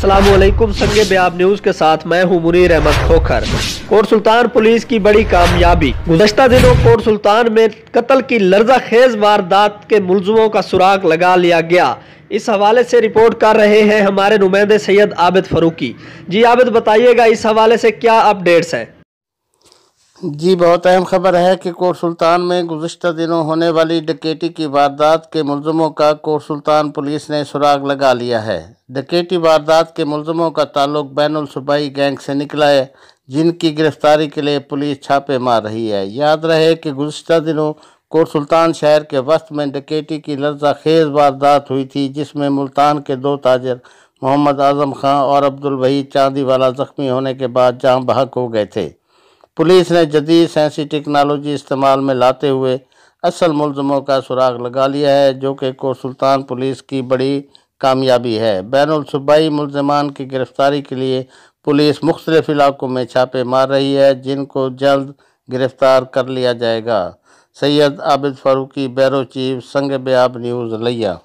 सलामकुम संगे बयाब न्यूज के साथ मैं हूं मुनीर अहमद खोखर कोट सुल्तान पुलिस की बड़ी कामयाबी गुजशत दिनों कोट सुल्तान में कत्ल की लर्जा खेज वारदात के मुलजमों का सुराग लगा लिया गया इस हवाले से रिपोर्ट कर रहे हैं हमारे नुमाइंदे सैयद आबिद फरूकी जी आबिद बताइएगा इस हवाले से क्या अपडेट्स हैं जी बहुत अहम खबर है कि कोट सुल्तान में गुजशत दिनों होने वाली डकेटी की वारदात के मुलजमों का कोट सुल्तान पुलिस ने सुराग लगा लिया है डकेटी वारदात के मुलजमों का ताल्लुक बैन सूबाई गैंग से निकला है जिनकी गिरफ्तारी के लिए पुलिस छापे मार रही है याद रहे कि गुजशत दिनों कोट सुल्तान शहर के वस्त में डकेटी की लर्जा खेज वारदात हुई थी जिसमें मुल्तान के दो ताजर मोहम्मद आजम खां और अब्दुल वही चांदी वाला ज़ख्मी होने के बाद जहाँ बहक हो गए थे पुलिस ने जदीद साइंसी टेक्नोलॉजी इस्तेमाल में लाते हुए असल मुलजमों का सुराग लगा लिया है जो कि को सुल्तान पुलिस की बड़ी कामयाबी है बैनसूबाई मुलजमान की गिरफ्तारी के लिए पुलिस मुख्तलिफ इलाकों में छापे मार रही है जिनको जल्द गिरफ्तार कर लिया जाएगा सैयद आबिद फारूकी बैरो चीफ संग बेआब न्यूज़ लिया